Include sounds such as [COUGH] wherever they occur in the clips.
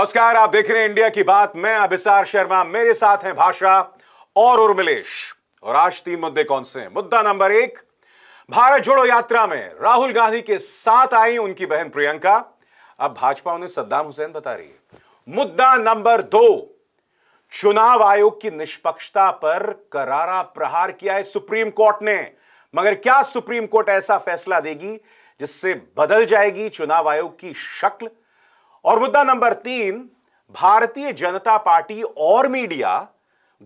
नमस्कार आप देख रहे हैं इंडिया की बात मैं अभिसार शर्मा मेरे साथ हैं भाषा और उर्मिलेश और आज तीन मुद्दे कौन से हैं मुद्दा नंबर एक भारत जोड़ो यात्रा में राहुल गांधी के साथ आई उनकी बहन प्रियंका अब भाजपा उन्हें सद्दाम हुसैन बता रही है मुद्दा नंबर दो चुनाव आयोग की निष्पक्षता पर करारा प्रहार किया है सुप्रीम कोर्ट ने मगर क्या सुप्रीम कोर्ट ऐसा फैसला देगी जिससे बदल जाएगी चुनाव आयोग की शक्ल और मुद्दा नंबर तीन भारतीय जनता पार्टी और मीडिया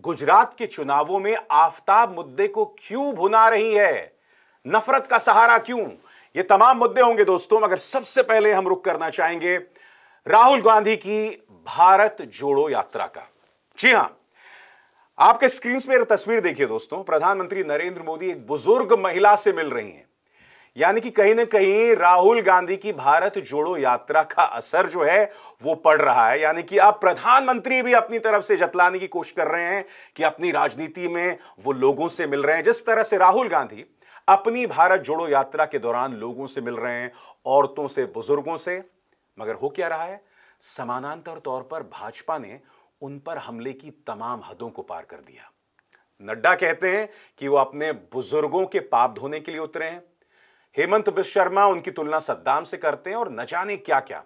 गुजरात के चुनावों में आफताब मुद्दे को क्यों भुना रही है नफरत का सहारा क्यों ये तमाम मुद्दे होंगे दोस्तों मगर सबसे पहले हम रुक करना चाहेंगे राहुल गांधी की भारत जोड़ो यात्रा का जी हां आपके स्क्रीन पर तस्वीर देखिए दोस्तों प्रधानमंत्री नरेंद्र मोदी एक बुजुर्ग महिला से मिल रही हैं यानी कि कहीं ना कहीं राहुल गांधी की भारत जोड़ो यात्रा का असर जो है वो पड़ रहा है यानी कि आप प्रधानमंत्री भी अपनी तरफ से जतलाने की कोशिश कर रहे हैं कि अपनी राजनीति में वो लोगों से मिल रहे हैं जिस तरह से राहुल गांधी अपनी भारत जोड़ो यात्रा के दौरान लोगों से मिल रहे हैं औरतों से बुजुर्गों से मगर हो क्या रहा है समानांतर तौर पर भाजपा ने उन पर हमले की तमाम हदों को पार कर दिया नड्डा कहते हैं कि वो अपने बुजुर्गों के पाप धोने के लिए उतरे हैं हेमंत बिश्व शर्मा उनकी तुलना सद्दाम से करते हैं और न जाने क्या क्या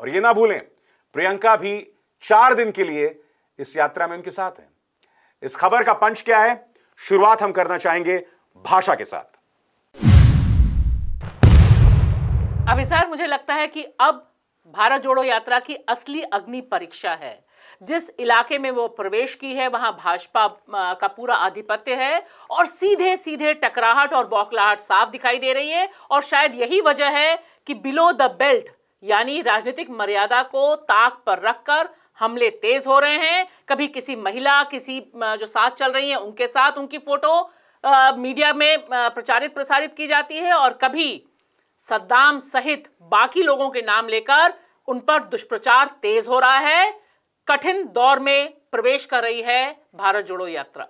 और ये ना भूलें प्रियंका भी चार दिन के लिए इस यात्रा में उनके साथ हैं इस खबर का पंच क्या है शुरुआत हम करना चाहेंगे भाषा के साथ अभिसार मुझे लगता है कि अब भारत जोड़ो यात्रा की असली अग्नि परीक्षा है जिस इलाके में वो प्रवेश की है वहां भाजपा का पूरा आधिपत्य है और सीधे सीधे टकराहट और बौखलाहट साफ दिखाई दे रही है और शायद यही वजह है कि बिलो द बेल्ट यानी राजनीतिक मर्यादा को ताक पर रखकर हमले तेज हो रहे हैं कभी किसी महिला किसी जो साथ चल रही है उनके साथ उनकी फोटो आ, मीडिया में प्रचारित प्रसारित की जाती है और कभी सद्दाम सहित बाकी लोगों के नाम लेकर उन पर दुष्प्रचार तेज हो रहा है कठिन दौर में प्रवेश कर रही है भारत जोड़ो यात्रा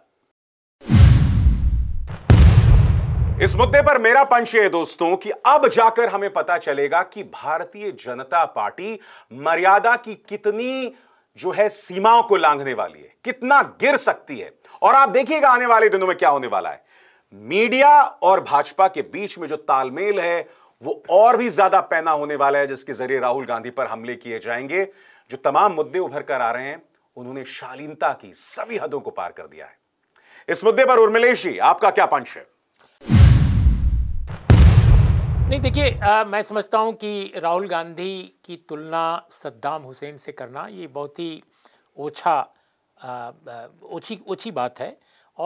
इस मुद्दे पर मेरा पंच है दोस्तों कि अब जाकर हमें पता चलेगा कि भारतीय जनता पार्टी मर्यादा की कितनी जो है सीमाओं को लांघने वाली है कितना गिर सकती है और आप देखिएगा आने वाले दिनों में क्या होने वाला है मीडिया और भाजपा के बीच में जो तालमेल है वो और भी ज्यादा पैना होने वाला है जिसके जरिए राहुल गांधी पर हमले किए जाएंगे जो तमाम मुद्दे उभर कर आ रहे हैं उन्होंने शालीनता की सभी हदों को पार कर दिया है इस मुद्दे पर उर्मिलेश जी आपका क्या पंच है नहीं देखिए मैं समझता हूं कि राहुल गांधी की तुलना सद्दाम हुसैन से करना ये बहुत ही ओछा ओछी ओछी बात है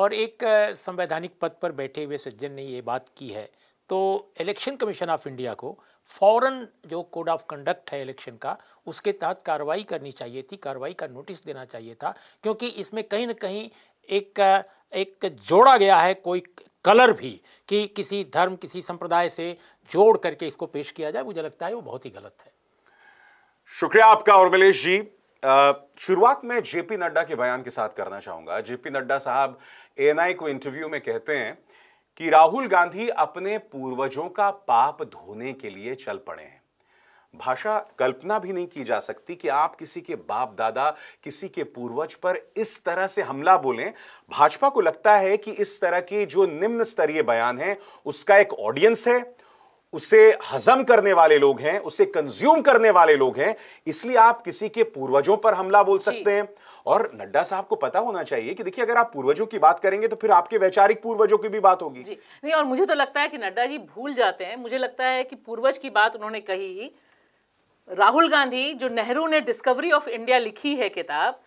और एक संवैधानिक पद पर बैठे हुए सज्जन ने ये बात की है तो इलेक्शन कमीशन ऑफ इंडिया को फौरन जो कोड ऑफ कंडक्ट है इलेक्शन का उसके तहत कार्रवाई करनी चाहिए थी कार्रवाई का नोटिस देना चाहिए था क्योंकि इसमें कहीं ना कहीं एक एक जोड़ा गया है कोई कलर भी कि किसी धर्म किसी संप्रदाय से जोड़ करके इसको पेश किया जाए मुझे लगता है वो बहुत ही गलत है शुक्रिया आपका और मिलेश जी शुरुआत में जेपी नड्डा के बयान के साथ करना चाहूंगा जेपी नड्डा साहब एएनआई को इंटरव्यू में कहते हैं कि राहुल गांधी अपने पूर्वजों का पाप धोने के लिए चल पड़े हैं भाषा कल्पना भी नहीं की जा सकती कि आप किसी के बाप दादा किसी के पूर्वज पर इस तरह से हमला बोलें भाजपा को लगता है कि इस तरह के जो निम्न स्तरीय बयान है उसका एक ऑडियंस है उसे हजम करने वाले लोग हैं उसे कंज्यूम करने वाले लोग हैं इसलिए आप किसी के पूर्वजों पर हमला बोल सकते हैं और नड्डा साहब को पता होना चाहिए कि देखिए अगर आप पूर्वजों की बात करेंगे तो फिर आपके वैचारिक पूर्वजों की भी बात होगी जी नहीं और मुझे तो लगता है कि नड्डा जी भूल जाते हैं मुझे लगता है कि पूर्वज की बात उन्होंने कही ही राहुल गांधी जो नेहरू ने डिस्कवरी ऑफ इंडिया लिखी है किताब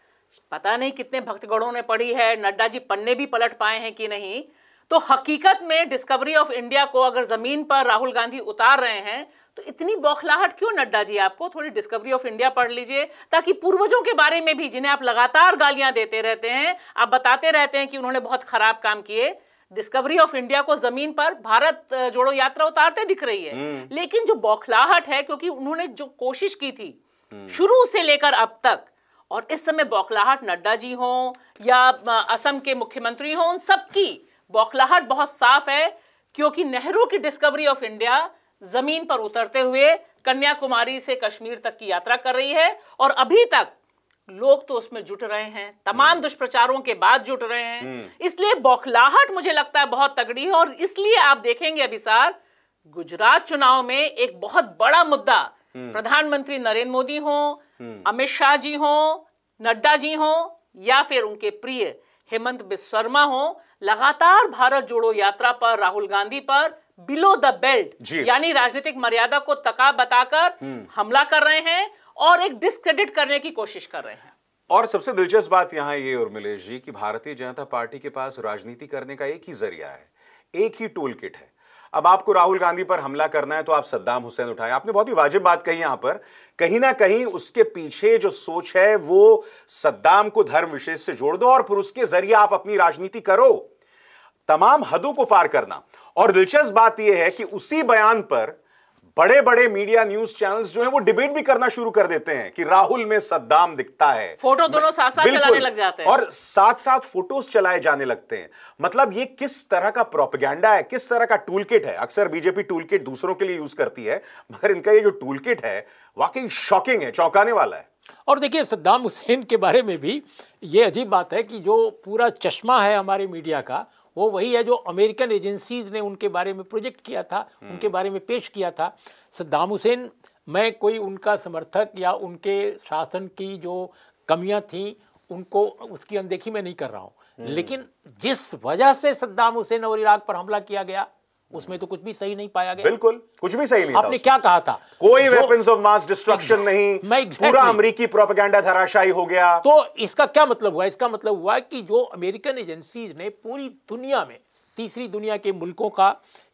पता नहीं कितने भक्तगणों ने पढ़ी है नड्डा जी पन्ने भी पलट पाए हैं कि नहीं तो हकीकत में डिस्कवरी ऑफ इंडिया को अगर ज़मीन पर राहुल गांधी उतार रहे हैं तो इतनी बौखलाहट क्यों नड्डा जी आपको थोड़ी डिस्कवरी ऑफ इंडिया पढ़ लीजिए ताकि पूर्वजों के बारे में भी जिन्हें आप लगातार गालियां देते रहते हैं आप बताते रहते हैं कि उन्होंने बहुत खराब काम किए डिस्कवरी ऑफ इंडिया को जमीन पर भारत जोड़ो यात्रा उतारते दिख रही है हम्म। लेकिन जो बौखलाहट है क्योंकि उन्होंने जो कोशिश की थी हम्म। शुरू से लेकर अब तक और इस समय बौखलाहट नड्डा जी हों या असम के मुख्यमंत्री हों उन सबकी बौखलाहट बहुत साफ है क्योंकि नेहरू की डिस्कवरी ऑफ इंडिया जमीन पर उतरते हुए कन्याकुमारी से कश्मीर तक की यात्रा कर रही है और अभी तक लोग तो उसमें जुट रहे हैं तमाम हम्म। दुष्प्रचारों के बाद जुट रहे हैं हम्म। इसलिए बौखलाहट मुझे लगता है बहुत तगड़ी है और इसलिए आप देखेंगे अभिसार गुजरात चुनाव में एक बहुत बड़ा मुद्दा हम्म। प्रधानमंत्री नरेंद्र मोदी हो अमित शाह जी हो नड्डा जी हो या फिर उनके प्रिय हेमंत बिस्वर्मा हो लगातार भारत जोड़ो यात्रा पर राहुल गांधी पर बिलो द बेल्ट यानी राजनीतिक मर्यादा को तका बताकर हम्म। हमला कर रहे हैं और एक डिस्क्रेडिट करने की कोशिश कर रहे हैं और सबसे दिलचस्प बात यहाँ ये उर्मिलेश जी कि भारतीय जनता पार्टी के पास राजनीति करने का एक ही जरिया है एक ही टूल किट है अब आपको राहुल गांधी पर हमला करना है तो आप सद्दाम हुसैन उठाए आपने बहुत ही वाजिब बात कही यहां पर कहीं ना कहीं उसके पीछे जो सोच है वो सद्दाम को धर्म विशेष से जोड़ दो और फिर उसके जरिए आप अपनी राजनीति करो तमाम हदों को पार करना और दिलचस्प बात यह है कि उसी बयान पर बड़े बड़े मीडिया न्यूज चैनल्स जो है वो डिबेट भी करना शुरू कर देते हैं कि राहुल में सद्दाम दिखता है फोटो दोनों साथ साथ चलाने लग जाते हैं और साथ साथ फोटोज चलाए जाने लगते हैं मतलब ये किस तरह का प्रोपेगेंडा है किस तरह का टूल है अक्सर बीजेपी टूल दूसरों के लिए यूज करती है मगर इनका ये जो टूल है वाकई शॉकिंग है चौंकाने वाला है और देखिए सद्दाम हुसैन के बारे में भी ये अजीब बात है कि जो पूरा चश्मा है हमारे मीडिया का वो वही है जो अमेरिकन एजेंसीज ने उनके बारे में प्रोजेक्ट किया था हम्म। उनके बारे में पेश किया था सद्दाम हुसैन मैं कोई उनका समर्थक या उनके शासन की जो कमियां थीं उनको उसकी अनदेखी मैं नहीं कर रहा हूँ हम्म। लेकिन जिस वजह से सद्दाम हुसैन और इराक पर हमला किया गया उसमें तो कुछ भी सही नहीं पाया गया बिल्कुल कुछ भी सही नहीं आपने क्या कहा था कोई वेपन्स ऑफ मास डिस्ट्रक्शन नहीं मैं exactly, पूरा अमेरिकी प्रोपेगेंडा धराशायी हो गया तो इसका क्या मतलब हुआ इसका मतलब हुआ कि जो अमेरिकन एजेंसीज ने पूरी दुनिया में तीसरी दुनिया के मुल्कों का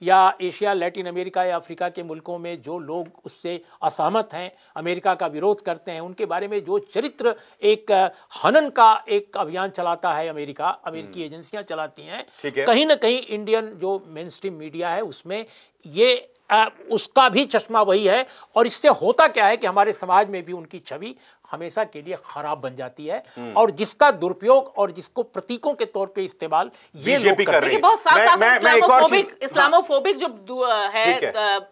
या एशिया लैटिन अमेरिका या अफ्रीका के मुल्कों में जो लोग उससे असहमत हैं अमेरिका का विरोध करते हैं उनके बारे में जो चरित्र एक हनन का एक अभियान चलाता है अमेरिका अमेरिकी हम्म। एजेंसियां चलाती हैं कहीं ना कहीं इंडियन जो मेन स्ट्रीम मीडिया है उसमें ये आ, उसका भी चश्मा वही है और इससे होता क्या है कि हमारे समाज में भी उनकी छवि हमेशा के लिए खराब बन जाती है हम्म। और जिसका दुरुपयोग और जिसको प्रतीकों के तौर पे इस्तेमाल ये लोग कर रहे हैं इस्लामोफोबिक जो है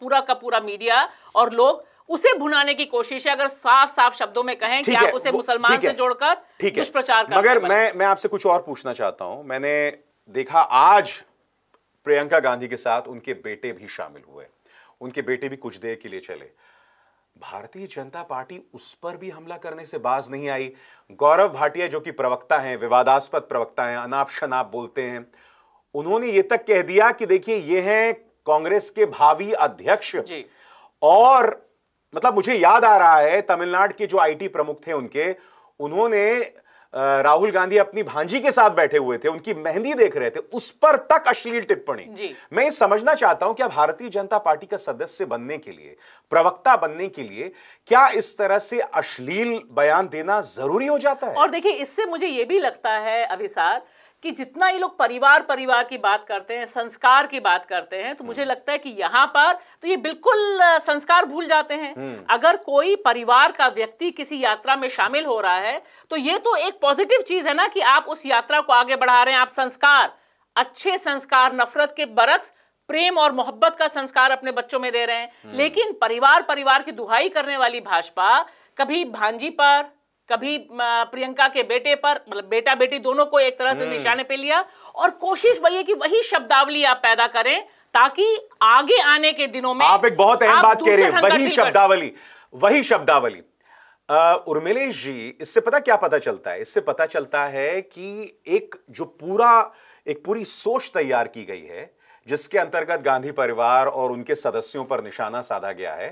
पूरा का पूरा मीडिया और लोग उसे भुनाने की कोशिश है अगर साफ साफ शब्दों में कहें कि आप उसे मुसलमान से जोड़कर दुष्प्रचार कर मगर मैं मैं आपसे कुछ और पूछना चाहता हूं मैंने देखा आज प्रियंका गांधी के साथ उनके बेटे भी शामिल हुए उनके बेटे भी कुछ देर के लिए चले भारतीय जनता पार्टी उस पर भी हमला करने से बाज नहीं आई गौरव भाटिया जो कि प्रवक्ता हैं विवादास्पद प्रवक्ता हैं अनाप शनाप बोलते हैं उन्होंने ये तक कह दिया कि देखिए ये हैं कांग्रेस के भावी अध्यक्ष और मतलब मुझे याद आ रहा है तमिलनाडु के जो आईटी प्रमुख थे उनके उन्होंने राहुल गांधी अपनी भांजी के साथ बैठे हुए थे उनकी मेहंदी देख रहे थे उस पर तक अश्लील टिप्पणी मैं ये समझना चाहता हूं क्या भारतीय जनता पार्टी का सदस्य बनने के लिए प्रवक्ता बनने के लिए क्या इस तरह से अश्लील बयान देना जरूरी हो जाता है और देखिए इससे मुझे यह भी लगता है अभिसार कि जितना ये लोग परिवार परिवार की बात करते हैं संस्कार की बात करते हैं तो मुझे हम्म। लगता है कि यहाँ पर तो ये बिल्कुल संस्कार भूल जाते हैं हम्म। अगर कोई परिवार का व्यक्ति किसी यात्रा में शामिल हो रहा है तो ये तो एक पॉजिटिव चीज है ना कि आप उस यात्रा को आगे बढ़ा रहे हैं आप संस्कार अच्छे संस्कार नफरत के बरक्स प्रेम और मोहब्बत का संस्कार अपने बच्चों में दे रहे हैं हम्म। लेकिन परिवार परिवार की दुहाई करने वाली भाजपा कभी भांजी पर कभी प्रियंका के बेटे पर मतलब बेटा बेटी दोनों को एक तरह से हम्म। निशाने पे लिया और कोशिश वही कि वही शब्दावली आप पैदा करें ताकि आगे आने के दिनों में आप एक बहुत अहम बात कह रहे हैं वही शब्दावली वही शब्दावली उर्मिलेश जी इससे पता क्या पता चलता है इससे पता चलता है कि एक जो पूरा एक पूरी सोच तैयार की गई है जिसके अंतर्गत गांधी परिवार और उनके सदस्यों पर निशाना साधा गया है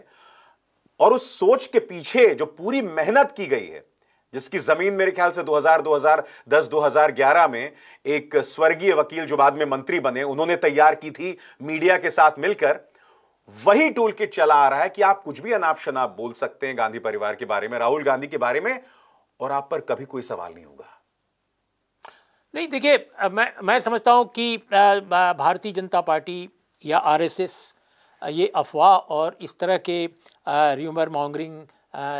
और उस सोच के पीछे जो पूरी मेहनत की गई है जिसकी जमीन मेरे ख्याल से 2000 2010 2011 में एक स्वर्गीय वकील जो बाद में मंत्री बने उन्होंने तैयार की थी मीडिया के साथ मिलकर वही टूल किट चला आ रहा है कि आप कुछ भी अनाप शनाप बोल सकते हैं गांधी परिवार के बारे में राहुल गांधी के बारे में और आप पर कभी कोई सवाल नहीं होगा नहीं देखिए मैं मैं समझता हूँ कि भारतीय जनता पार्टी या आरएसएस ये अफवाह और इस तरह के र्यूमर मॉन्गरिंग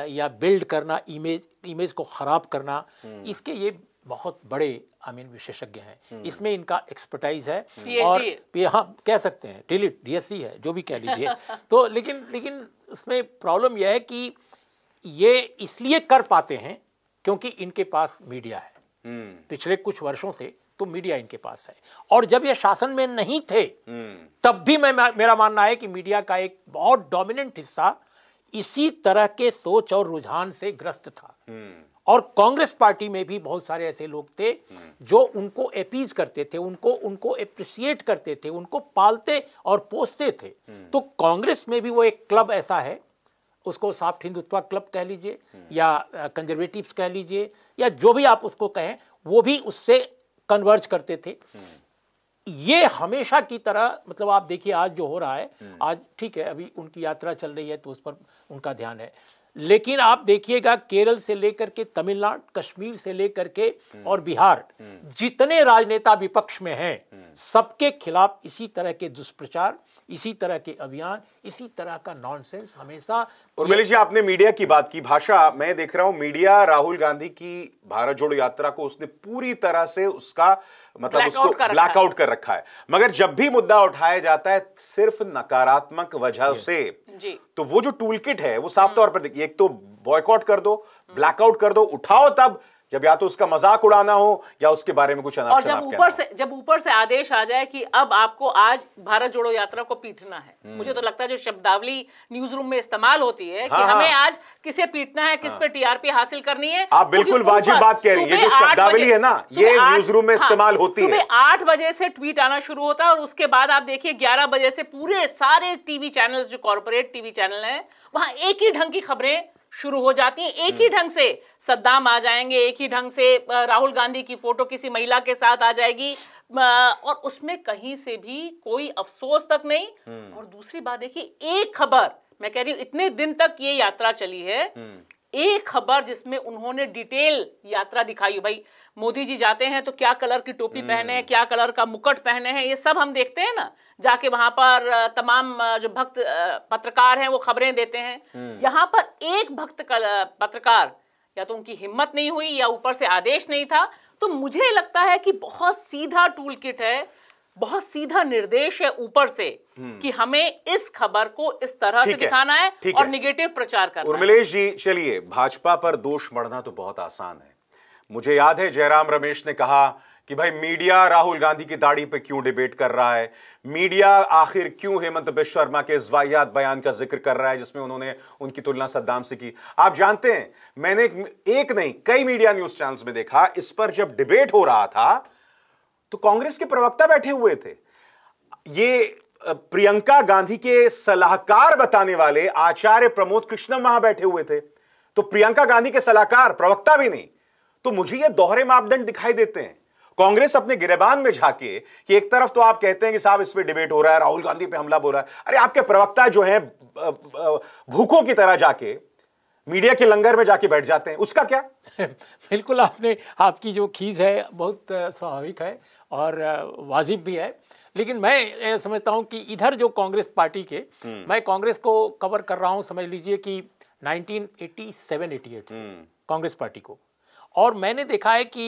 या बिल्ड करना इमेज इमेज को ख़राब करना हम्म। इसके ये बहुत बड़े आई मीन विशेषज्ञ हैं हम्म। इसमें इनका एक्सपर्टाइज है हम्म। और हाँ कह सकते हैं डिलीट डीएससी है जो भी कह लीजिए [LAUGHS] तो लेकिन लेकिन उसमें प्रॉब्लम यह है कि ये इसलिए कर पाते हैं क्योंकि इनके पास मीडिया है पिछले कुछ वर्षों से तो मीडिया इनके पास है और जब ये शासन में नहीं थे तब भी मैं मेरा मानना है कि मीडिया का एक बहुत डोमिनेंट हिस्सा इसी तरह के सोच और रुझान से ग्रस्त था हम्म। और कांग्रेस पार्टी में भी बहुत सारे ऐसे लोग थे हम्म। जो उनको अपीज करते थे उनको उनको अप्रिशिएट करते थे उनको पालते और पोसते थे हम्म। तो कांग्रेस में भी वो एक क्लब ऐसा है उसको साफ्ट हिंदुत्व क्लब कह लीजिए या कंजर्वेटिव्स कह लीजिए या जो भी आप उसको कहें वो भी उससे कन्वर्ज करते थे ये हमेशा की तरह मतलब आप देखिए आज जो हो रहा है हम्म। आज ठीक है अभी उनकी यात्रा चल रही है तो उस पर उनका ध्यान है लेकिन आप देखिएगा केरल से लेकर के तमिलनाडु कश्मीर से लेकर के हम्म। और बिहार हम्म। जितने राजनेता विपक्ष में हैं हम्म। सबके खिलाफ इसी तरह के दुष्प्रचार इसी तरह के अभियान इसी तरह का नॉनसेंस हमेशा उर्मिली जी आपने मीडिया की बात की भाषा मैं देख रहा हूं मीडिया राहुल गांधी की भारत जोड़ो यात्रा को उसने पूरी तरह से उसका मतलब उसको ब्लैकआउट कर रखा है मगर जब भी मुद्दा उठाया जाता है सिर्फ नकारात्मक वजह से जी तो वो जो टूल किट है वो साफ हम्म। तौर पर देखिए एक तो बॉयकॉट कर दो ब्लैकआउट कर दो उठाओ तब जब या तो उसका मजाक उड़ाना हो या उसके बारे में कुछ और जब ऊपर से जब ऊपर से आदेश आ जाए कि अब आपको आज भारत जोड़ो यात्रा को पीटना है हम्म। मुझे तो लगता है जो शब्दावली न्यूज रूम में इस्तेमाल होती है हाँ, कि हमें हाँ। आज किसे पीटना है किस हाँ, पे टीआरपी हासिल करनी है आप बिल्कुल वाजिब बात कह रही है जो शब्दावली है ना ये न्यूज रूम में हाँ, इस्तेमाल होती है आठ बजे से ट्वीट आना शुरू होता है और उसके बाद आप देखिए ग्यारह बजे से पूरे सारे टीवी चैनल जो कॉर्पोरेट टीवी चैनल है वहां एक ही ढंग की खबरें शुरू हो जाती है एक ही हम्म। ढंग से सद्दाम आ जाएंगे एक ही ढंग से राहुल गांधी की फोटो किसी महिला के साथ आ जाएगी और उसमें कहीं से भी कोई अफसोस तक नहीं हम्म। और दूसरी बात देखिए एक खबर मैं कह रही हूं इतने दिन तक ये यात्रा चली है हम्म। एक खबर जिसमें उन्होंने डिटेल यात्रा दिखाई भाई मोदी जी जाते हैं तो क्या कलर की टोपी पहने हैं हम्म। क्या कलर का मुकुट पहने हैं ये सब हम देखते हैं ना जाके वहां पर तमाम जो भक्त पत्रकार हैं वो खबरें देते हैं हम्म। यहाँ पर एक भक्त पत्रकार या तो उनकी हिम्मत नहीं हुई या ऊपर से आदेश नहीं था तो मुझे लगता है कि बहुत सीधा टूल किट है बहुत सीधा निर्देश है ऊपर से हम्म। कि हमें इस खबर को इस तरह से दिखाना है, है और निगेटिव प्रचार करना उर्मिलेश जी चलिए भाजपा पर दोष मढ़ना तो बहुत आसान है मुझे याद है जयराम रमेश ने कहा कि भाई मीडिया राहुल गांधी की दाढ़ी पे क्यों डिबेट कर रहा है मीडिया आखिर क्यों हेमंत बिश्व शर्मा के इस वाहियात बयान का जिक्र कर रहा है जिसमें उन्होंने उनकी तुलना सद्दाम से की आप जानते हैं मैंने एक, एक नहीं कई मीडिया न्यूज चैनल्स में देखा इस पर जब डिबेट हो रहा था तो कांग्रेस के प्रवक्ता बैठे हुए थे ये प्रियंका गांधी के सलाहकार बताने वाले आचार्य प्रमोद कृष्णम वहां बैठे हुए थे तो प्रियंका गांधी के सलाहकार प्रवक्ता भी नहीं तो मुझे ये दोहरे मापदंड दिखाई देते हैं कांग्रेस अपने गिरेबान में झाके कि एक तरफ तो आप कहते हैं कि साहब इस पर डिबेट हो रहा है राहुल गांधी पे हमला बोल रहा है अरे आपके प्रवक्ता जो है भूखों की तरह जाके मीडिया के लंगर में जाके बैठ जाते हैं उसका क्या [LAUGHS] बिल्कुल आपने आपकी जो खीज है बहुत स्वाभाविक है और वाजिब भी है लेकिन मैं समझता हूं कि इधर जो कांग्रेस पार्टी के हम्म। मैं कांग्रेस को कवर कर रहा हूं समझ लीजिए कि 1987-88 से हम्म। कांग्रेस पार्टी को और मैंने देखा है कि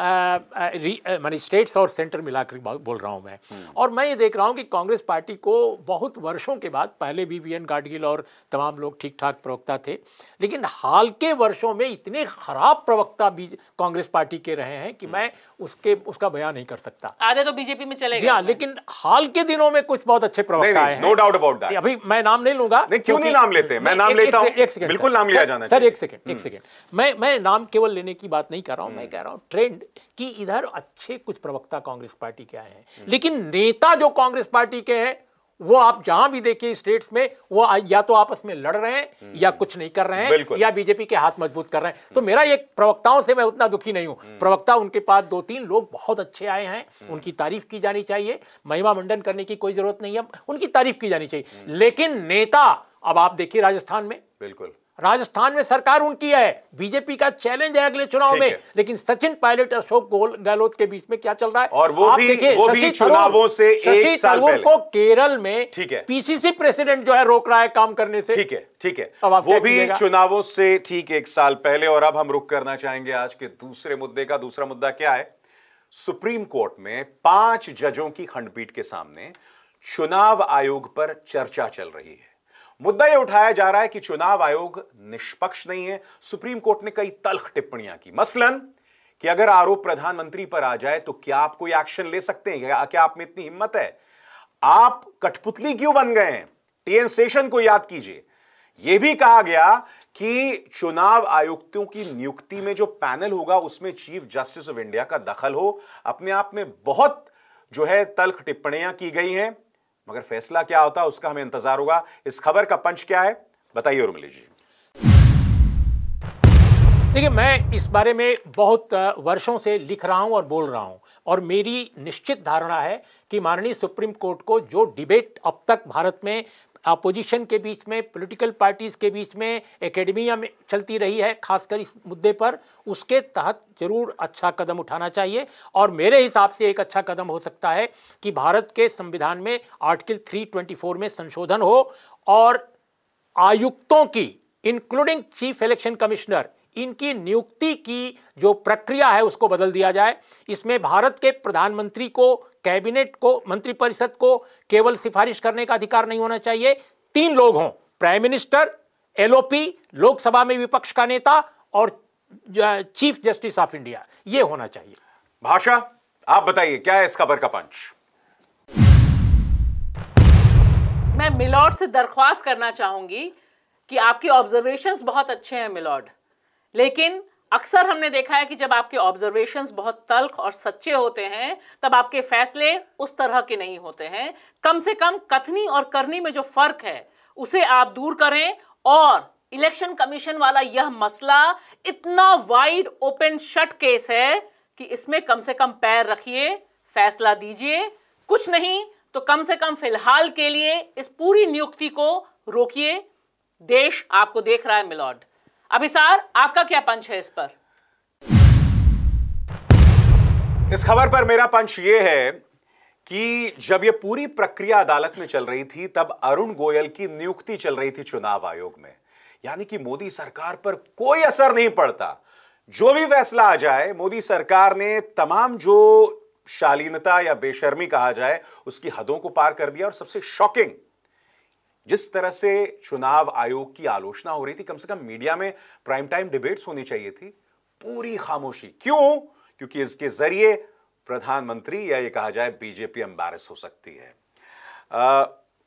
मानी स्टेट्स और सेंटर मिलाकर बोल रहा हूं मैं हम्म। और मैं ये देख रहा हूँ कि कांग्रेस पार्टी को बहुत वर्षों के बाद पहले भी वी एन गाडगिल और तमाम लोग ठीक ठाक प्रवक्ता थे लेकिन हाल के वर्षों में इतने खराब प्रवक्ता भी कांग्रेस पार्टी के रहे हैं कि हम्म। मैं उसके उसका बयान नहीं कर सकता आधे तो बीजेपी में चले हाँ लेकिन हाल के दिनों में कुछ बहुत अच्छे प्रवक्ता है नो डाउट अबाउट अभी मैं नाम नहीं लूंगा क्यों नहीं नाम लेते मैं नाम लेता हूं एक सेकंड बिल्कुल नाम लिया जाना सर एक सेकंड एक सेकंड हम्म। मैं मैं नाम केवल लेने की बात नहीं कर रहा हूं मैं कह रहा हूं ट्रेंड कि इधर अच्छे कुछ प्रवक्ता कांग्रेस पार्टी के आए हैं लेकिन नेता जो कांग्रेस पार्टी के हैं वो आप जहां भी देखिए स्टेट्स में वो या तो आपस में लड़ रहे हैं हम्म। या कुछ नहीं कर रहे हैं या बीजेपी के हाथ मजबूत कर रहे हैं तो मेरा ये प्रवक्ताओं से मैं उतना दुखी नहीं हूं हम्म। प्रवक्ता उनके पास दो तीन लोग बहुत अच्छे आए हैं हम्म। उनकी तारीफ की जानी चाहिए महिमा मंडन करने की कोई जरूरत नहीं है उनकी तारीफ की जानी चाहिए लेकिन नेता अब आप देखिए राजस्थान में बिल्कुल राजस्थान में सरकार उनकी है बीजेपी का चैलेंज है अगले चुनाव में लेकिन सचिन पायलट अशोक गहलोत के बीच में क्या चल रहा है और वो भी वो भी चुनावों से एक साल पहले को केरल में ठीक है पीसीसी प्रेसिडेंट जो है रोक रहा है काम करने से ठीक है ठीक है अब वो भी चुनावों से ठीक एक साल पहले और अब हम रुक करना चाहेंगे आज के दूसरे मुद्दे का दूसरा मुद्दा क्या है सुप्रीम कोर्ट में पांच जजों की खंडपीठ के सामने चुनाव आयोग पर चर्चा चल रही है मुद्दा यह उठाया जा रहा है कि चुनाव आयोग निष्पक्ष नहीं है सुप्रीम कोर्ट ने कई तल्ख टिप्पणियां की मसलन कि अगर आरोप प्रधानमंत्री पर आ जाए तो क्या आप कोई एक्शन ले सकते हैं क्या, क्या आप में इतनी हिम्मत है आप कठपुतली क्यों बन गए हैं टीएन सेशन को याद कीजिए यह भी कहा गया कि चुनाव आयुक्तों की नियुक्ति में जो पैनल होगा उसमें चीफ जस्टिस ऑफ इंडिया का दखल हो अपने आप में बहुत जो है तल्ख टिप्पणियां की गई हैं मगर फैसला क्या होता उसका हमें इंतजार होगा इस खबर का पंच क्या है बताइए उर्मिली जी देखिए मैं इस बारे में बहुत वर्षों से लिख रहा हूं और बोल रहा हूं और मेरी निश्चित धारणा है कि माननीय सुप्रीम कोर्ट को जो डिबेट अब तक भारत में अपोजिशन के बीच में पॉलिटिकल पार्टीज़ के बीच में एकेडमिया में चलती रही है खासकर इस मुद्दे पर उसके तहत ज़रूर अच्छा कदम उठाना चाहिए और मेरे हिसाब से एक अच्छा कदम हो सकता है कि भारत के संविधान में आर्टिकल 324 में संशोधन हो और आयुक्तों की इंक्लूडिंग चीफ इलेक्शन कमिश्नर इनकी नियुक्ति की जो प्रक्रिया है उसको बदल दिया जाए इसमें भारत के प्रधानमंत्री को कैबिनेट को मंत्रिपरिषद को केवल सिफारिश करने का अधिकार नहीं होना चाहिए तीन लोग हों प्राइम मिनिस्टर एलओपी लोकसभा में विपक्ष का नेता और चीफ जस्टिस ऑफ इंडिया ये होना चाहिए भाषा आप बताइए क्या है इस खबर का पंच मैं मिलॉर्ड से दरख्वास्त करना चाहूंगी कि आपके ऑब्जर्वेशंस बहुत अच्छे हैं मिलोड लेकिन अक्सर हमने देखा है कि जब आपके ऑब्जर्वेशंस बहुत तल्ख और सच्चे होते हैं तब आपके फैसले उस तरह के नहीं होते हैं कम से कम कथनी और करनी में जो फर्क है उसे आप दूर करें और इलेक्शन कमीशन वाला यह मसला इतना वाइड ओपन शट केस है कि इसमें कम से कम पैर रखिए फैसला दीजिए कुछ नहीं तो कम से कम फिलहाल के लिए इस पूरी नियुक्ति को रोकिए देश आपको देख रहा है मिलॉर्ड अभिसार आपका क्या पंच है इस पर इस खबर पर मेरा पंच ये है कि जब ये पूरी प्रक्रिया अदालत में चल रही थी तब अरुण गोयल की नियुक्ति चल रही थी चुनाव आयोग में यानी कि मोदी सरकार पर कोई असर नहीं पड़ता जो भी फैसला आ जाए मोदी सरकार ने तमाम जो शालीनता या बेशर्मी कहा जाए उसकी हदों को पार कर दिया और सबसे शॉकिंग जिस तरह से चुनाव आयोग की आलोचना हो रही थी कम से कम मीडिया में प्राइम टाइम डिबेट्स होनी चाहिए थी पूरी खामोशी क्यों क्योंकि इसके जरिए प्रधानमंत्री या ये कहा जाए बीजेपी एम्बेरस हो सकती है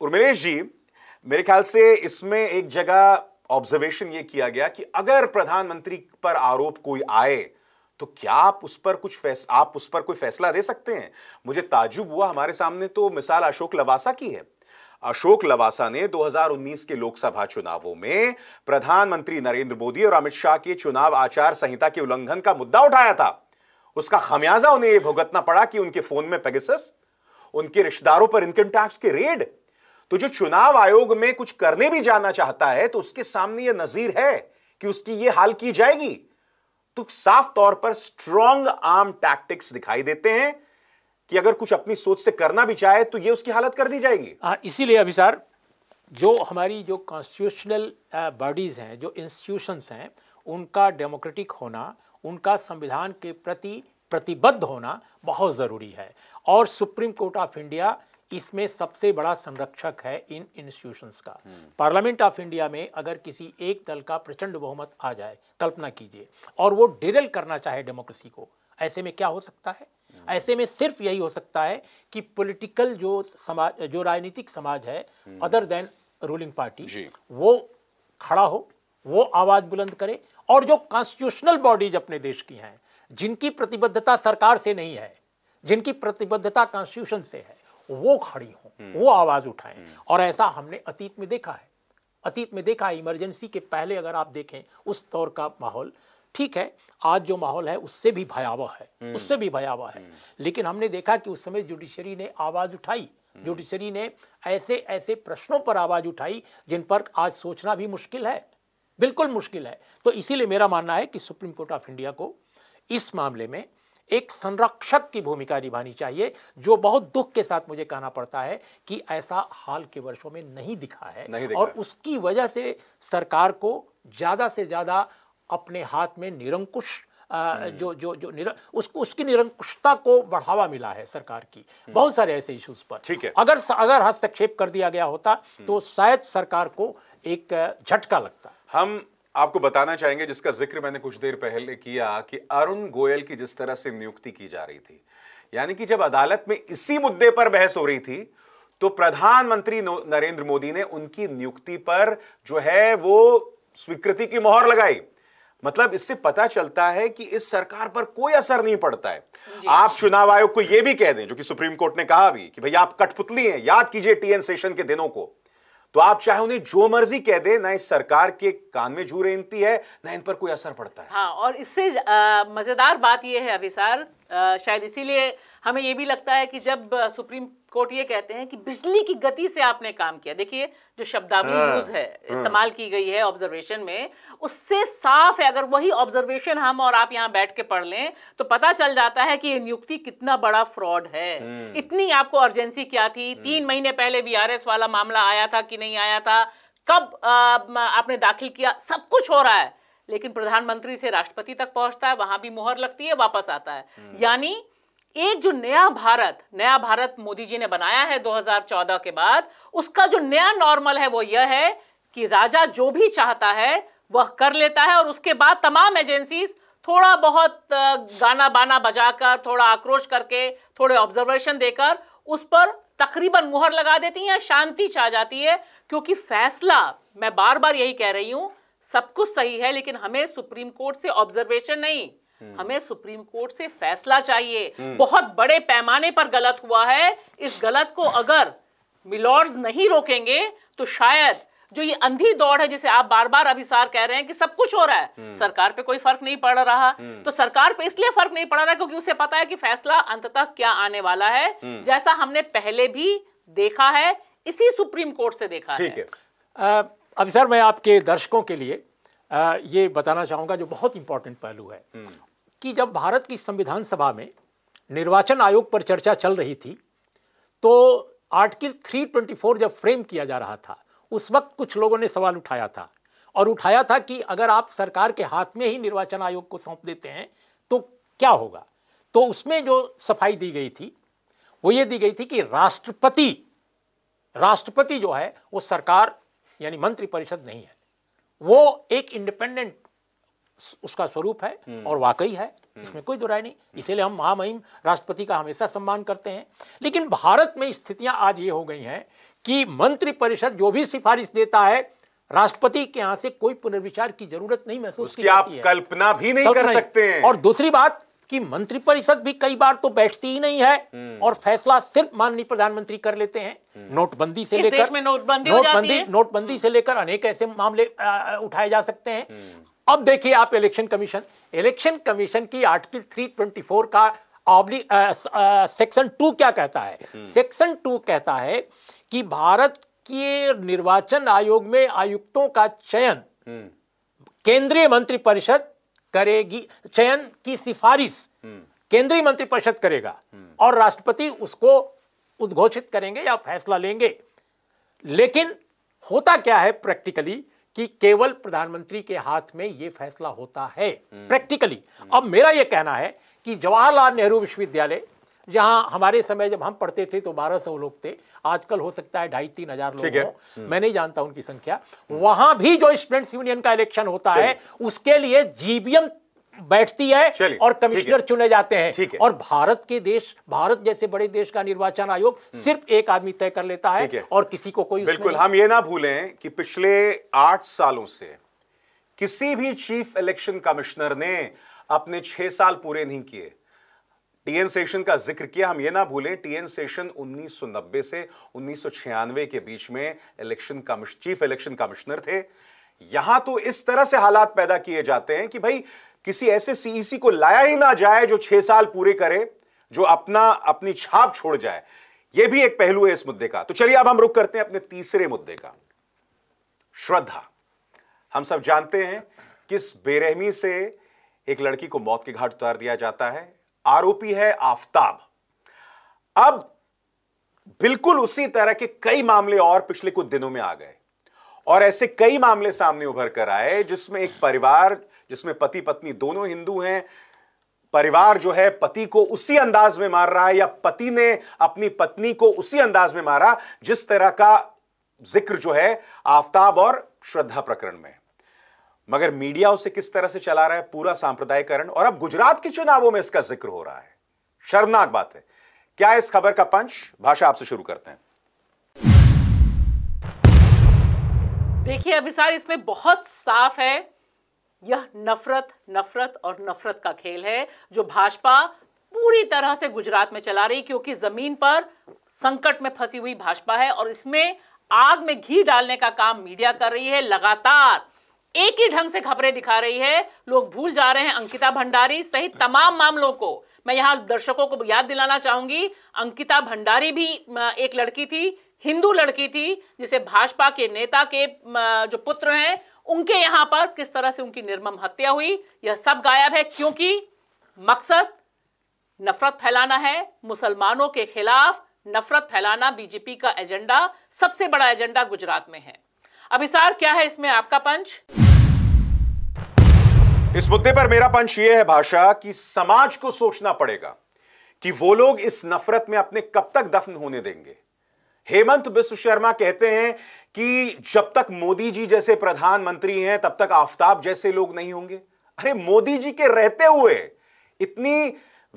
उर्मिलेश जी मेरे ख्याल से इसमें एक जगह ऑब्जर्वेशन ये किया गया कि अगर प्रधानमंत्री पर आरोप कोई आए तो क्या आप उस पर कुछ फैस आप उस पर कोई फैसला दे सकते हैं मुझे ताजुब हुआ हमारे सामने तो मिसाल अशोक लवासा की है अशोक लवासा ने 2019 के लोकसभा चुनावों में प्रधानमंत्री नरेंद्र मोदी और अमित शाह के चुनाव आचार संहिता के उल्लंघन का मुद्दा उठाया था उसका खमियाजा उन्हें यह भुगतना पड़ा कि उनके फोन में पेगसस उनके रिश्तेदारों पर इनकम टैक्स के रेड तो जो चुनाव आयोग में कुछ करने भी जाना चाहता है तो उसके सामने यह नजीर है कि उसकी यह हाल की जाएगी तो साफ तौर पर स्ट्रॉन्ग आर्म टैक्टिक्स दिखाई देते हैं कि अगर कुछ अपनी सोच से करना भी चाहे तो ये उसकी हालत कर दी जाएगी हाँ इसीलिए अभी सर जो हमारी जो कॉन्स्टिट्यूशनल बॉडीज़ हैं जो इंस्टीट्यूशंस हैं उनका डेमोक्रेटिक होना उनका संविधान के प्रति प्रतिबद्ध होना बहुत ज़रूरी है और सुप्रीम कोर्ट ऑफ इंडिया इसमें सबसे बड़ा संरक्षक है इन इंस्टीट्यूशंस का हम्म। पार्लियामेंट ऑफ इंडिया में अगर किसी एक दल का प्रचंड बहुमत आ जाए कल्पना कीजिए और वो डिरल करना चाहे डेमोक्रेसी को ऐसे में क्या हो सकता है ऐसे में सिर्फ यही हो सकता है कि पॉलिटिकल जो समाज जो राजनीतिक समाज है अदर देन रूलिंग पार्टी वो खड़ा हो वो आवाज़ बुलंद करे और जो कॉन्स्टिट्यूशनल बॉडीज अपने देश की हैं जिनकी प्रतिबद्धता सरकार से नहीं है जिनकी प्रतिबद्धता कॉन्स्टिट्यूशन से है वो खड़ी हो हम्म। वो आवाज़ उठाएं हम्म। और ऐसा हमने अतीत में देखा है अतीत में देखा है इमरजेंसी के पहले अगर आप देखें उस दौर का माहौल ठीक है आज जो माहौल है उससे भी भयावह है हम्म। उससे भी भयावह है हम्म। लेकिन हमने देखा कि उस समय जुडिशरी ने आवाज़ उठाई हम्म। जुडिशरी ने ऐसे ऐसे प्रश्नों पर आवाज़ उठाई जिन पर आज सोचना भी मुश्किल है बिल्कुल मुश्किल है तो इसीलिए मेरा मानना है कि सुप्रीम कोर्ट ऑफ इंडिया को इस मामले में एक संरक्षक की भूमिका निभानी चाहिए जो बहुत दुख के साथ मुझे कहना पड़ता है कि ऐसा हाल के वर्षों में नहीं दिखा है नहीं दिखा और उसकी वजह से सरकार को ज़्यादा से ज़्यादा अपने हाथ में निरंकुश हम्म। जो जो जो निर, उसको उसकी निरंकुशता को बढ़ावा मिला है सरकार की हम्म। बहुत सारे ऐसे इश्यूज पर ठीक है अगर अगर हस्तक्षेप कर दिया गया होता हम्म। तो शायद सरकार को एक झटका लगता हम आपको बताना चाहेंगे जिसका जिक्र मैंने कुछ देर पहले किया कि अरुण गोयल की जिस तरह से नियुक्ति की जा रही थी यानी कि जब अदालत में इसी मुद्दे पर बहस हो रही थी तो प्रधानमंत्री नरेंद्र मोदी ने उनकी नियुक्ति पर जो है वो स्वीकृति की मोहर लगाई मतलब इससे पता चलता है कि इस सरकार पर कोई असर नहीं पड़ता है आप चुनाव आयोग को यह भी कह दें जो कि सुप्रीम कोर्ट ने कहा भी कि भैया आप कठपुतली हैं याद कीजिए टीएन सेशन के दिनों को तो आप चाहे उन्हें जो मर्जी कह दे ना इस सरकार के कान में झू इनती है ना इन पर कोई असर पड़ता है हाँ और इससे मजेदार बात यह है अभिसार शायद इसीलिए हमें ये भी लगता है कि जब सुप्रीम कोर्ट ये कहते हैं कि बिजली की गति से आपने काम किया देखिए जो शब्दावली हाँ, यूज है हाँ। इस्तेमाल की गई है ऑब्जर्वेशन में उससे साफ है अगर वही ऑब्जर्वेशन हम और आप यहाँ बैठ के पढ़ लें तो पता चल जाता है कि ये नियुक्ति कितना बड़ा फ्रॉड है हम्म। इतनी आपको अर्जेंसी क्या थी हम्म। तीन महीने पहले वीआरएस वाला मामला आया था कि नहीं आया था कब आपने दाखिल किया सब कुछ हो रहा है लेकिन प्रधानमंत्री से राष्ट्रपति तक पहुंचता है वहां भी मोहर लगती है वापस आता है हम्म। यानी एक जो नया भारत नया भारत मोदी जी ने बनाया है 2014 के बाद उसका जो नया नॉर्मल है वो यह है कि राजा जो भी चाहता है वह कर लेता है और उसके बाद तमाम एजेंसी थोड़ा बहुत गाना बाना बजाकर थोड़ा आक्रोश करके थोड़े ऑब्जर्वेशन देकर उस पर तकरीबन मुहर लगा देती है शांति छा जाती है क्योंकि फैसला मैं बार बार यही कह रही हूं सब कुछ सही है लेकिन हमें सुप्रीम कोर्ट से ऑब्जर्वेशन नहीं हम्म। हमें सुप्रीम कोर्ट से फैसला चाहिए हम्म। बहुत बड़े पैमाने पर गलत हुआ है इस गलत को अगर मिलॉर्ड्स नहीं रोकेंगे तो शायद जो ये अंधी दौड़ है जिसे आप बार बार अभिसार कह रहे हैं कि सब कुछ हो रहा है हम्म। सरकार पे कोई फर्क नहीं पड़ रहा तो सरकार पे इसलिए फर्क नहीं पड़ रहा क्योंकि उसे पता है कि फैसला अंततः क्या आने वाला है जैसा हमने पहले भी देखा है इसी सुप्रीम कोर्ट से देखा ठीक है, है। अभी सर मैं आपके दर्शकों के लिए आ, ये बताना चाहूंगा जो बहुत इंपॉर्टेंट पहलू है कि जब भारत की संविधान सभा में निर्वाचन आयोग पर चर्चा चल रही थी तो आर्टिकल 324 जब फ्रेम किया जा रहा था उस वक्त कुछ लोगों ने सवाल उठाया था और उठाया था कि अगर आप सरकार के हाथ में ही निर्वाचन आयोग को सौंप देते हैं तो क्या होगा तो उसमें जो सफाई दी गई थी वो ये दी गई थी कि राष्ट्रपति राष्ट्रपति जो है वो सरकार यानी मंत्रिपरिषद नहीं है वो एक इंडिपेंडेंट उसका स्वरूप है हम्म। और वाकई है हम्म। इसमें कोई दो नहीं इसीलिए हम महामहिम राष्ट्रपति का हमेशा सम्मान करते हैं लेकिन भारत में स्थितियां आज ये हो गई हैं कि मंत्रिपरिषद जो भी सिफारिश देता है राष्ट्रपति के यहां से कोई पुनर्विचार की जरूरत नहीं महसूस की आप है। कल्पना भी नहीं कर नहीं। सकते हैं और दूसरी बात कि मंत्रिपरिषद भी कई बार तो बैठती ही नहीं है हम्म। और फैसला सिर्फ माननीय प्रधानमंत्री कर लेते हैं नोटबंदी से लेकर नोटबंदी नोटबंदी से लेकर अनेक ऐसे मामले उठाए जा सकते हैं अब देखिए आप इलेक्शन कमीशन इलेक्शन कमीशन की आर्टिकल 324 का ऑब्ली सेक्शन टू क्या कहता है सेक्शन हम्म। टू कहता है कि भारत के निर्वाचन आयोग में आयुक्तों का चयन हम्म। केंद्रीय मंत्री परिषद करेगी चयन की सिफारिश हम्म। केंद्रीय मंत्री परिषद करेगा और राष्ट्रपति उसको उद्घोषित करेंगे या फैसला लेंगे लेकिन होता क्या है प्रैक्टिकली कि केवल प्रधानमंत्री के हाथ में यह फैसला होता है प्रैक्टिकली अब मेरा यह कहना है कि जवाहरलाल नेहरू विश्वविद्यालय जहां हमारे समय जब हम पढ़ते थे तो 1200 लोग थे आजकल हो सकता है ढाई तीन हजार लोग हम्म। मैं नहीं जानता उनकी संख्या वहां भी जो स्टूडेंट्स यूनियन का इलेक्शन होता है उसके लिए जीबीएम बैठती है और कमिश्नर चुने जाते हैं और भारत के देश भारत जैसे बड़े देश का निर्वाचन आयोग हम्म। सिर्फ एक आदमी तय कर लेता है और किसी को कोई बिल्कुल हम ये ना भूलें कि पिछले आठ सालों से किसी भी चीफ इलेक्शन कमिश्नर ने अपने छह साल पूरे नहीं किए टीएन सेशन का जिक्र किया हम ये ना भूलें टीएन सेशन उन्नीस से उन्नीस के बीच में इलेक्शन चीफ इलेक्शन कमिश्नर थे यहां तो इस तरह से हालात पैदा किए जाते हैं कि भाई किसी ऐसे सीईसी e को लाया ही ना जाए जो छह साल पूरे करे जो अपना अपनी छाप छोड़ जाए यह भी एक पहलू है इस मुद्दे का तो चलिए अब हम रुक करते हैं अपने तीसरे मुद्दे का श्रद्धा हम सब जानते हैं किस बेरहमी से एक लड़की को मौत के घाट उतार दिया जाता है आरोपी है आफताब अब बिल्कुल उसी तरह के कई मामले और पिछले कुछ दिनों में आ गए और ऐसे कई मामले सामने उभर कर आए जिसमें एक परिवार जिसमें पति पत्नी दोनों हिंदू हैं परिवार जो है पति को उसी अंदाज में मार रहा है या पति ने अपनी पत्नी को उसी अंदाज में मारा जिस तरह का जिक्र जो है आफ्ताब और श्रद्धा प्रकरण में मगर मीडिया उसे किस तरह से चला रहा है पूरा सांप्रदायिकरण और अब गुजरात के चुनावों में इसका जिक्र हो रहा है शर्मनाक बात है क्या इस खबर का पंच भाषा आपसे शुरू करते हैं देखिए अभिसार इसमें बहुत साफ है यह नफरत नफरत और नफरत का खेल है जो भाजपा पूरी तरह से गुजरात में चला रही क्योंकि जमीन पर संकट में फंसी हुई भाजपा है और इसमें आग में घी डालने का काम मीडिया कर रही है लगातार एक ही ढंग से खबरें दिखा रही है लोग भूल जा रहे हैं अंकिता भंडारी सहित तमाम मामलों को मैं यहां दर्शकों को याद दिलाना चाहूंगी अंकिता भंडारी भी एक लड़की थी हिंदू लड़की थी जिसे भाजपा के नेता के जो पुत्र हैं उनके यहां पर किस तरह से उनकी निर्मम हत्या हुई यह सब गायब है क्योंकि मकसद नफरत फैलाना है मुसलमानों के खिलाफ नफरत फैलाना बीजेपी का एजेंडा सबसे बड़ा एजेंडा गुजरात में है अभिसार क्या है इसमें आपका पंच इस मुद्दे पर मेरा पंच यह है भाषा कि समाज को सोचना पड़ेगा कि वो लोग इस नफरत में अपने कब तक दफन होने देंगे हेमंत बिश्व शर्मा कहते हैं कि जब तक मोदी जी जैसे प्रधानमंत्री हैं तब तक आफ्ताब जैसे लोग नहीं होंगे अरे मोदी जी के रहते हुए इतनी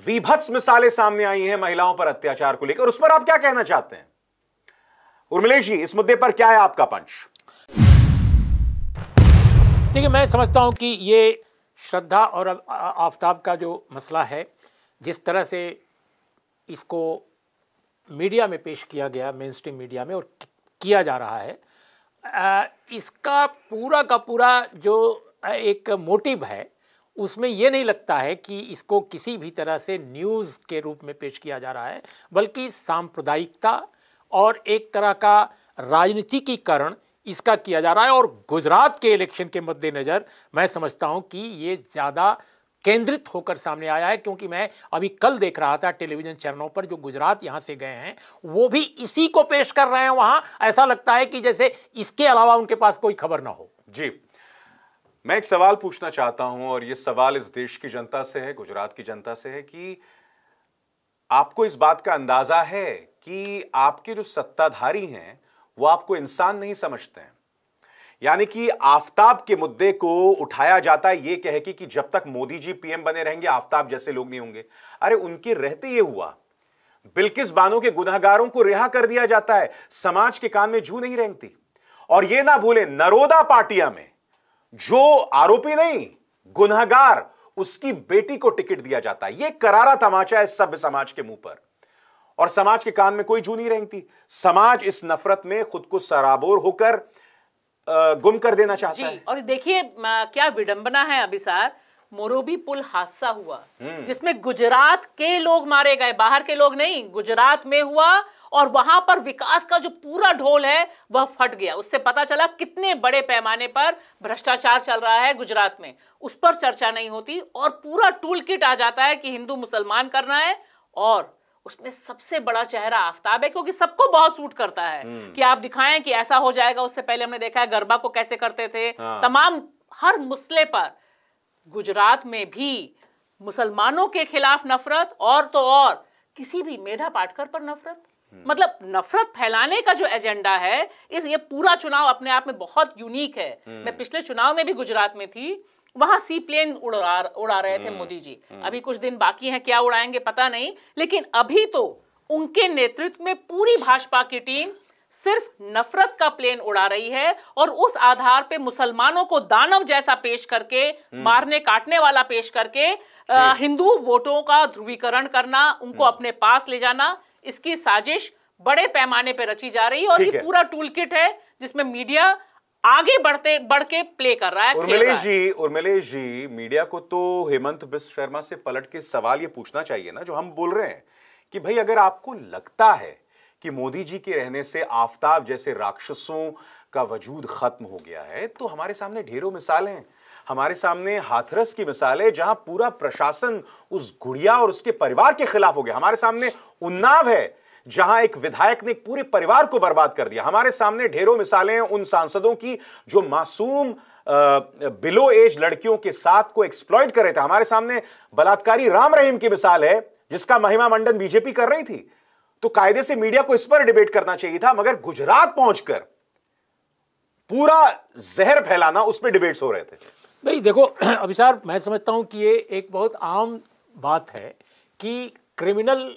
विभत्स मिसालें सामने आई हैं महिलाओं पर अत्याचार को लेकर उस पर आप क्या कहना चाहते हैं उर्मिलेश जी इस मुद्दे पर क्या है आपका पंच देखिए मैं समझता हूं कि ये श्रद्धा और आफ्ताब का जो मसला है जिस तरह से इसको मीडिया में पेश किया गया मेन स्ट्रीम मीडिया में और किया जा रहा है आ, इसका पूरा का पूरा जो एक मोटिव है उसमें ये नहीं लगता है कि इसको किसी भी तरह से न्यूज़ के रूप में पेश किया जा रहा है बल्कि सांप्रदायिकता और एक तरह का राजनीतिकीकरण इसका किया जा रहा है और गुजरात के इलेक्शन के मद्देनज़र मैं समझता हूँ कि ये ज़्यादा केंद्रित होकर सामने आया है क्योंकि मैं अभी कल देख रहा था टेलीविजन चैनलों पर जो गुजरात यहां से गए हैं वो भी इसी को पेश कर रहे हैं वहां ऐसा लगता है कि जैसे इसके अलावा उनके पास कोई खबर ना हो जी मैं एक सवाल पूछना चाहता हूं और ये सवाल इस देश की जनता से है गुजरात की जनता से है कि आपको इस बात का अंदाजा है कि आपके जो सत्ताधारी हैं वो आपको इंसान नहीं समझते हैं यानी कि आफ्ताब के मुद्दे को उठाया जाता है यह कह के कि जब तक मोदी जी पीएम बने रहेंगे आफ्ताब जैसे लोग नहीं होंगे अरे उनके रहते ये हुआ बिल्किस बानो के गुनाहगारों को रिहा कर दिया जाता है समाज के कान में जू नहीं रेंगती और यह ना भूले नरोदा पार्टिया में जो आरोपी नहीं गुनाहगार उसकी बेटी को टिकट दिया जाता है यह करारा तमाचा है सब समाज के मुंह पर और समाज के कान में कोई जू नहीं रेंगती समाज इस नफरत में खुद को सराबोर होकर गुम कर देना चाहता है और देखिए क्या विडंबना है अभिसार मोरोबी पुल हादसा हुआ हम्म। जिसमें गुजरात के लोग मारे गए बाहर के लोग नहीं गुजरात में हुआ और वहां पर विकास का जो पूरा ढोल है वह फट गया उससे पता चला कितने बड़े पैमाने पर भ्रष्टाचार चल रहा है गुजरात में उस पर चर्चा नहीं होती और पूरा टूल किट आ जाता है कि हिंदू मुसलमान करना है और उसमें सबसे बड़ा चेहरा आफ्ताब है क्योंकि सबको बहुत सूट करता है हम्म। कि आप दिखाएं कि ऐसा हो जाएगा उससे पहले हमने देखा है गरबा को कैसे करते थे हाँ। तमाम हर मुसले पर गुजरात में भी मुसलमानों के खिलाफ नफरत और तो और किसी भी मेधा पाटकर पर नफरत हम्म। मतलब नफरत फैलाने का जो एजेंडा है इस ये पूरा चुनाव अपने आप में बहुत यूनिक है हम्म। मैं पिछले चुनाव में भी गुजरात में थी वहां सी प्लेन उड़ा उड़ा रहे थे हम्म, मोदी जी हम्म। अभी कुछ दिन बाकी हैं क्या उड़ाएंगे पता नहीं लेकिन अभी तो उनके नेतृत्व में पूरी भाजपा की टीम सिर्फ नफरत का प्लेन उड़ा रही है और उस आधार पे मुसलमानों को दानव जैसा पेश करके हम्म। मारने काटने वाला पेश करके हिंदू वोटों का ध्रुवीकरण करना उनको अपने पास ले जाना इसकी साजिश बड़े पैमाने पर रची जा रही है और ये पूरा टूल किट है जिसमें मीडिया आगे बढ़ते बढ़ के प्ले कर रहा है उर्मिलेश जी उर्मिलेश जी मीडिया को तो हेमंत बिस्व शर्मा से पलट के सवाल ये पूछना चाहिए ना जो हम बोल रहे हैं कि भाई अगर आपको लगता है कि मोदी जी के रहने से आफताब जैसे राक्षसों का वजूद खत्म हो गया है तो हमारे सामने ढेरों मिसालें हैं हमारे सामने हाथरस की मिसाल है जहां पूरा प्रशासन उस गुड़िया और उसके परिवार के खिलाफ हो गया हमारे सामने उन्नाव है जहां एक विधायक ने पूरे परिवार को बर्बाद कर दिया हमारे सामने ढेरों मिसालें हैं उन सांसदों की जो मासूम बिलो एज लड़कियों के साथ को एक्सप्लॉइट कर रहे थे हमारे सामने बलात्कारी राम रहीम की मिसाल है जिसका महिमा मंडन बीजेपी कर रही थी तो कायदे से मीडिया को इस पर डिबेट करना चाहिए था मगर गुजरात पहुंचकर पूरा जहर फैलाना उस पर डिबेट्स हो रहे थे भाई देखो अभिसार मैं समझता हूं कि ये एक बहुत आम बात है कि क्रिमिनल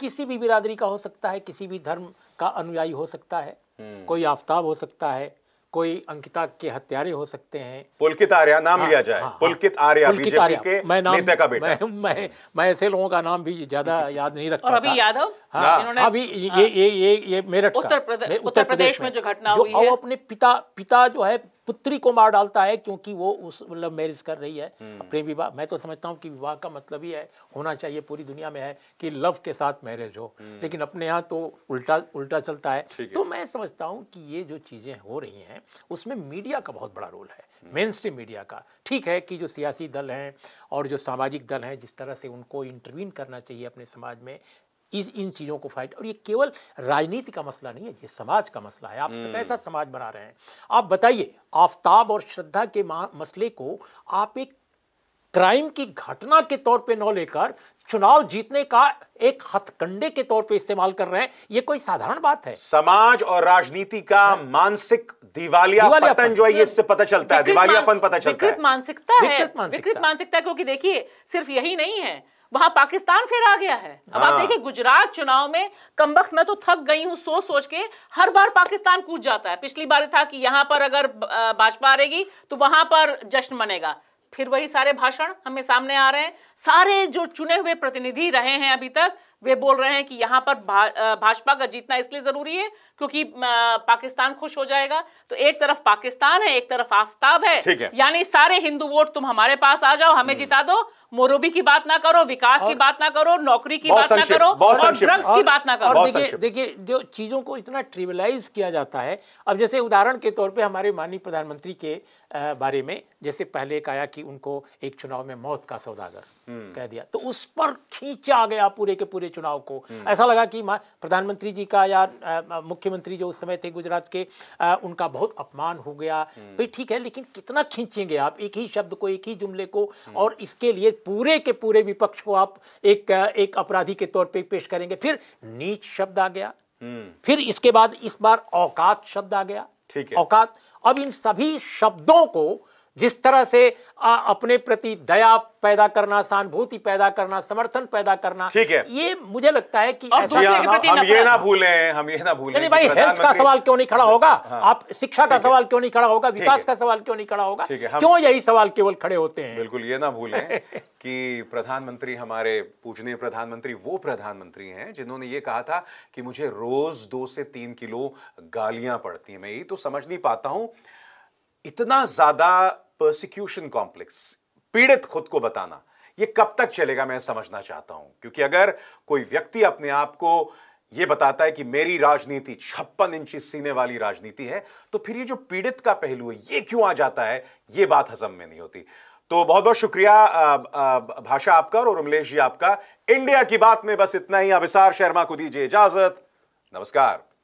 किसी भी बिरादरी का हो सकता है किसी भी धर्म का अनुयायी हो सकता है हम्म। कोई आफ्ताब हो सकता है कोई अंकिता के हत्यारे हो सकते हैं पुलकित आर्या नाम हाँ, लिया जाए हाँ, हाँ। पुलकित आर्या पुलकित आर्या के मैं नाम नेता का बेटा मैं मैं, मैं ऐसे लोगों का नाम भी ज्यादा याद नहीं रखता और अभी यादव हाँ, हाँ। अभी ये, ये ये ये मेरठ उत्तर प्रदेश उत्तर प्रदेश में जो घटना हुई है अपने पिता पिता जो है पुत्री को मार डालता है क्योंकि वो उस मतलब मैरिज कर रही है हम्म। प्रेम विवाह मैं तो समझता हूँ कि विवाह का मतलब ही है होना चाहिए पूरी दुनिया में है कि लव के साथ मैरिज हो हम्म। लेकिन अपने यहाँ तो उल्टा उल्टा चलता है तो मैं समझता हूँ कि ये जो चीज़ें हो रही हैं उसमें मीडिया का बहुत बड़ा रोल है मेन स्ट्रीम मीडिया का ठीक है कि जो सियासी दल हैं और जो सामाजिक दल हैं जिस तरह से उनको इंटरवीन करना चाहिए अपने समाज में इस इन चीज़ों को फाइट और ये केवल राजनीति का मसला नहीं है ये समाज का मसला है आप हम्म। कैसा समाज बना रहे हैं आप बताइए आफ्ताब और श्रद्धा के मसले को आप एक क्राइम की घटना के तौर पे न लेकर चुनाव जीतने का एक हथकंडे के तौर पे इस्तेमाल कर रहे हैं ये कोई साधारण बात है समाज और राजनीति का हाँ। मानसिक दिवालिया पतन जो है इससे पता चलता है दिवालियापन पता चलता है मानसिकता है विकृत मानसिकता क्योंकि देखिए सिर्फ यही नहीं है वहां पाकिस्तान फिर आ गया है अब आप हाँ। देखिए गुजरात चुनाव में कम मैं तो थक गई हूँ सोच सोच के हर बार पाकिस्तान कूद जाता है पिछली बार था कि यहाँ पर अगर भाजपा आएगी तो वहां पर जश्न मनेगा फिर वही सारे भाषण हमें सामने आ रहे हैं सारे जो चुने हुए प्रतिनिधि रहे हैं अभी तक वे बोल रहे हैं कि यहाँ पर भाजपा का जीतना इसलिए जरूरी है क्योंकि पाकिस्तान खुश हो जाएगा तो एक तरफ पाकिस्तान है एक तरफ आफ्ताब है, है। यानी सारे हिंदू वोट तुम हमारे पास आ जाओ हमें हम्म। जिता दो मोरूबी की बात ना करो विकास की बात ना करो नौकरी की बात ना करो और ड्रग्स की बात ना करो देखिए देखिए जो चीजों को इतना ट्रिबलाइज किया जाता है अब जैसे उदाहरण के तौर पे हमारे माननीय प्रधानमंत्री के बारे में जैसे पहले कहा कि उनको एक चुनाव में मौत का सौदागर हम्म। कह दिया तो उस पर खींचा गया पूरे के पूरे चुनाव को हम्म। ऐसा लगा कि प्रधानमंत्री जी का या मुख्य मुख्यमंत्री जो उस समय थे गुजरात के आ, उनका बहुत अपमान हो गया हम्म। भाई ठीक है लेकिन कितना खींचेंगे आप एक ही शब्द को एक ही जुमले को हम्म। और इसके लिए पूरे के पूरे विपक्ष को आप एक एक अपराधी के तौर पर पे पेश करेंगे फिर नीच शब्द आ गया हम्म। फिर इसके बाद इस बार औकात शब्द आ गया ठीक है औकात अब इन सभी शब्दों को जिस तरह से आ, अपने प्रति दया पैदा करना सहानुभूति पैदा करना समर्थन पैदा करना ठीक है ये मुझे लगता है कि हम, ये ना भूलें हम ये ना भूलें नहीं भाई हेल्थ हाँ। का सवाल क्यों नहीं खड़ा होगा आप शिक्षा का सवाल क्यों नहीं खड़ा होगा विकास का सवाल क्यों नहीं खड़ा होगा क्यों यही सवाल केवल खड़े होते हैं बिल्कुल ये ना भूलें [LAUGHS] कि प्रधानमंत्री हमारे पूजनीय प्रधानमंत्री वो प्रधानमंत्री हैं जिन्होंने ये कहा था कि मुझे रोज दो से तीन किलो गालियां पड़ती हैं मैं ये तो समझ नहीं पाता हूं इतना ज्यादा प्रोसिक्यूशन कॉम्प्लेक्स पीड़ित खुद को बताना यह कब तक चलेगा मैं समझना चाहता हूं क्योंकि अगर कोई व्यक्ति अपने आप को यह बताता है कि मेरी राजनीति छप्पन इंची सीने वाली राजनीति है तो फिर ये जो पीड़ित का पहलू है ये क्यों आ जाता है ये बात हजम में नहीं होती तो बहुत बहुत शुक्रिया भाषा आपका और उमलेश जी आपका इंडिया की बात में बस इतना ही अभिसार शर्मा को दीजिए इजाजत नमस्कार